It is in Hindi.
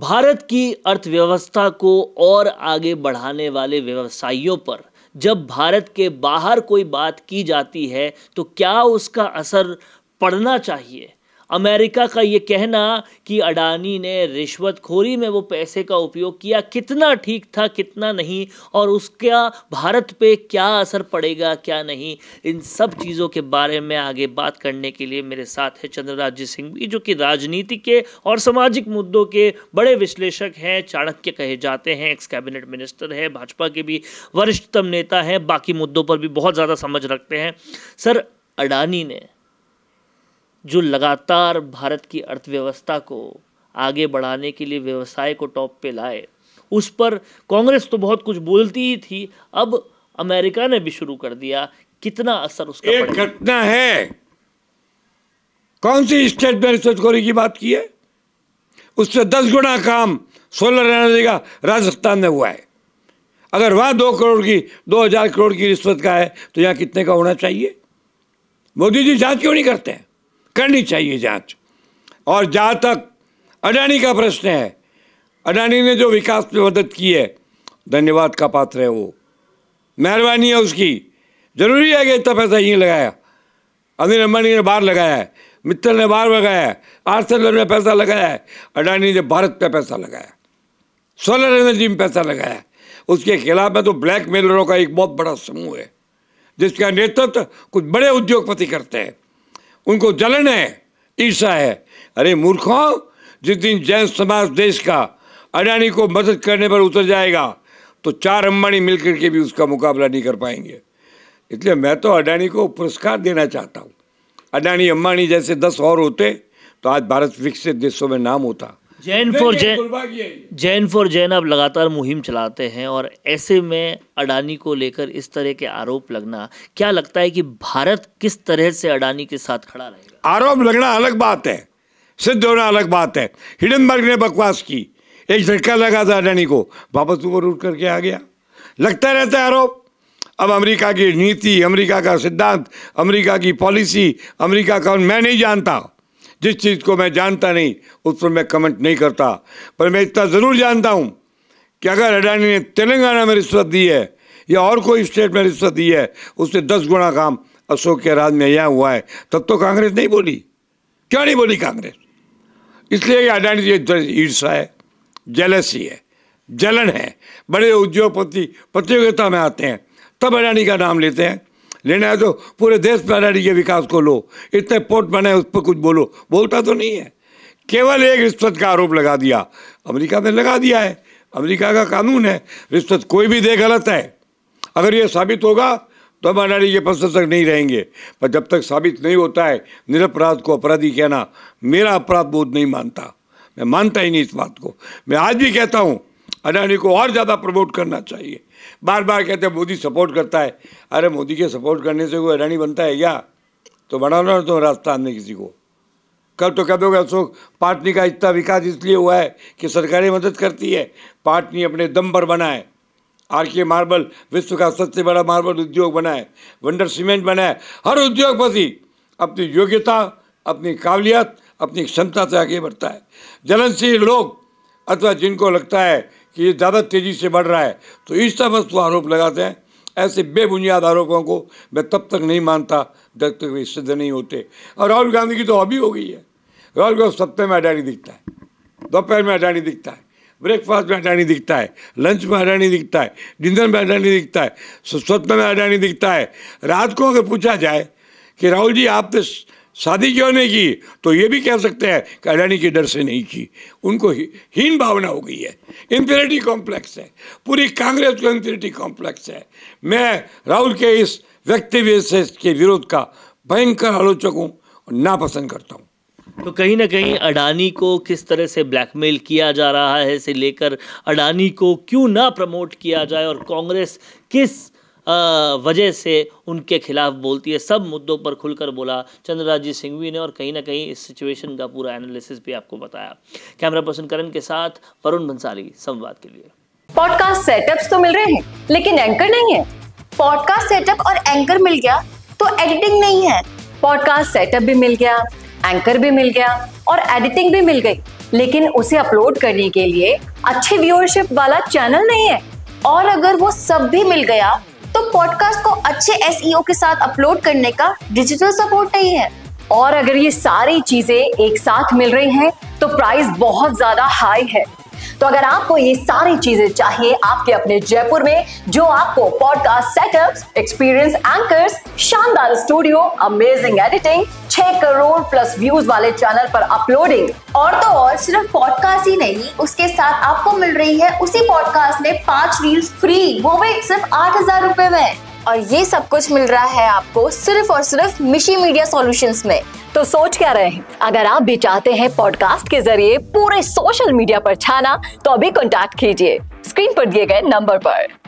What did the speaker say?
भारत की अर्थव्यवस्था को और आगे बढ़ाने वाले व्यवसायियों पर जब भारत के बाहर कोई बात की जाती है तो क्या उसका असर पड़ना चाहिए अमेरिका का ये कहना कि अडानी ने रिश्वतखोरी में वो पैसे का उपयोग किया कितना ठीक था कितना नहीं और उसका भारत पे क्या असर पड़ेगा क्या नहीं इन सब चीज़ों के बारे में आगे बात करने के लिए मेरे साथ है चंद्रराज सिंह भी जो कि राजनीति के और सामाजिक मुद्दों के बड़े विश्लेषक हैं चाणक्य कहे जाते हैं एक्स कैबिनेट मिनिस्टर है भाजपा के भी वरिष्ठतम नेता हैं बाकी मुद्दों पर भी बहुत ज़्यादा समझ रखते हैं सर अडानी ने जो लगातार भारत की अर्थव्यवस्था को आगे बढ़ाने के लिए व्यवसाय को टॉप पे लाए उस पर कांग्रेस तो बहुत कुछ बोलती ही थी अब अमेरिका ने भी शुरू कर दिया कितना असर उसका एक घटना है कौन सी स्टेट बैंक रिश्वतखोरी की बात की है उससे दस गुना काम सोलर एनर्जी का राजस्थान में हुआ है अगर वहां दो करोड़ की दो हजार करोड़ की रिश्वत का है तो यहां कितने का होना चाहिए मोदी जी जांच क्यों नहीं करते हैं करनी चाहिए जांच और जहाँ तक अडानी का प्रश्न है अडानी ने जो विकास में मदद की है धन्यवाद का पात्र है वो मेहरबानी है उसकी जरूरी है कि इतना पैसा यहीं लगाया अनिल अंबानी ने बाहर लगाया है मित्तल ने बाहर लगाया है आर्सनल में पैसा लगाया है अडानी ने भारत में पैसा लगाया सोलर एनर्जी में पैसा लगाया उसके खिलाफ में तो ब्लैक मेलरों का एक बहुत बड़ा समूह है जिसका नेतृत्व कुछ बड़े उद्योगपति करते हैं उनको जलन है ईर्षा है अरे मूर्खों जिस दिन जैन समाज देश का अडानी को मदद करने पर उतर जाएगा तो चार अंबानी मिलकर के भी उसका मुकाबला नहीं कर पाएंगे इसलिए मैं तो अडानी को पुरस्कार देना चाहता हूँ अडानी अम्बानी जैसे दस और होते तो आज भारत विकसित देशों में नाम होता जैन फॉर जैन जैन फॉर जैन अब लगातार मुहिम चलाते हैं और ऐसे में अडानी को लेकर इस तरह के आरोप लगना क्या लगता है कि भारत किस तरह से अडानी के साथ खड़ा रहेगा आरोप लगना अलग बात है सिद्ध होना अलग बात है हिडनबर्ग ने बकवास की एक झटका लगा था अडानी को वापस ऊपर उठ करके आ गया लगता रहता है आरोप अब अमरीका की नीति अमरीका का सिद्धांत अमरीका की पॉलिसी अमरीका का मैं नहीं जानता जिस चीज़ को मैं जानता नहीं उस पर मैं कमेंट नहीं करता पर मैं इतना ज़रूर जानता हूँ कि अगर अडानी ने तेलंगाना में रिश्वत दी है या और कोई स्टेट में रिश्वत दी है उससे दस गुना काम अशोक के राज में यहाँ हुआ है तब तो कांग्रेस नहीं बोली क्यों नहीं बोली कांग्रेस इसलिए अडानी ये तो ईर्षा है जेलसी है जलन है बड़े उद्योगपति प्रतियोगिता में आते हैं तब अडानी का नाम लेते हैं लेना है तो पूरे देश में अडानी के विकास को लो इतने पोर्ट बने उस पर कुछ बोलो बोलता तो नहीं है केवल एक रिश्वत का आरोप लगा दिया अमेरिका ने लगा दिया है अमेरिका का कानून है रिश्वत कोई भी दे गलत है अगर ये साबित होगा तो हम अडानी के प्रशंसक नहीं रहेंगे पर जब तक साबित नहीं होता है निरपराध को अपराधी कहना मेरा अपराध बोध नहीं मानता मैं मानता ही नहीं इस बात को मैं आज भी कहता हूँ अडानी को और ज़्यादा प्रमोट करना चाहिए बार बार कहते हैं मोदी सपोर्ट करता है अरे मोदी के सपोर्ट करने से कोई अडानी बनता है क्या तो बनाना तो रास्ता हमने किसी को कल तो कहोगे अशोक पाटनी का इतना विकास इसलिए हुआ है कि सरकारें मदद करती है पाटनी अपने दम पर बनाए आर के मार्बल विश्व का सबसे बड़ा मार्बल उद्योग बना है वंडर सीमेंट बना है हर उद्योगपति अपनी योग्यता अपनी काबिलियत अपनी क्षमता से आगे बढ़ता है जलनशील लोग अथवा जिनको लगता है कि ये ज़्यादा तेज़ी से बढ़ रहा है तो इस वस्तु आरोप लगाते हैं ऐसे बेबुनियाद आरोपों को मैं तब तक नहीं मानता जब तक वे सिद्ध नहीं होते और राहुल गांधी की तो हॉबी हो गई है राहुल गांधी सप्ते में अडानी दिखता है दोपहर में अडानी दिखता है ब्रेकफास्ट में अडानी दिखता है लंच में अडानी दिखता है डिनर में अडानी दिखता है स्वप्न में अडानी दिखता है रात को अगर पूछा जाए कि राहुल जी आप तो शादी क्यों नहीं की तो ये भी कह सकते हैं कि अडानी के डर से नहीं की उनको ही, हीन भावना हो गई है इंफिनिटी कॉम्प्लेक्स है पूरी कांग्रेस को इंफिनिटी कॉम्प्लेक्स है मैं राहुल के इस व्यक्ति विशेष के विरोध का भयंकर आलोचक हूँ और नापसंद करता हूँ तो कहीं ना कहीं अडानी को किस तरह से ब्लैकमेल किया जा रहा है से लेकर अडानी को क्यों ना प्रमोट किया जाए और कांग्रेस किस वजह से उनके खिलाफ बोलती है सब मुद्दों पर खुलकर बोला चंद्रराजी सिंघवी ने और कहीं ना कहीं इस सिचुएशन का पूरा एनालिसिस भी आपको बताया कैमरा पर्सन करण के साथ वरुण भंसाली संवाद के लिए पॉडकास्ट सेटअप्स तो मिल रहे हैं लेकिन एंकर नहीं है पॉडकास्ट सेटअप और एंकर मिल गया तो एडिटिंग नहीं है पॉडकास्ट सेटअप भी मिल गया एंकर भी मिल गया और एडिटिंग भी मिल गई लेकिन उसे अपलोड करने के लिए अच्छे व्यूअरशिप वाला चैनल नहीं है और अगर वो सब भी मिल गया तो पॉडकास्ट को अच्छे एस e के साथ अपलोड करने का डिजिटल सपोर्ट नहीं है और अगर ये सारी चीजें एक साथ मिल रही हैं तो प्राइस बहुत ज्यादा हाई है तो अगर आपको ये सारी चीजें चाहिए आपके अपने जयपुर में जो आपको पॉडकास्ट सेटअप एक्सपीरियंस एंकर शानदार स्टूडियो अमेजिंग एडिटिंग छह करोड़ प्लस व्यूज वाले चैनल पर अपलोडिंग और तो और सिर्फ पॉडकास्ट ही नहीं उसके साथ आपको मिल रही है उसी पॉडकास्ट में पांच रील्स फ्री वो भी सिर्फ आठ हजार रुपए में और ये सब कुछ मिल रहा है आपको सिर्फ और सिर्फ मिशी मीडिया सॉल्यूशंस में तो सोच क्या रहे हैं अगर आप भी चाहते हैं पॉडकास्ट के जरिए पूरे सोशल मीडिया पर छाना तो अभी कॉन्टेक्ट कीजिए स्क्रीन पर दिए गए नंबर पर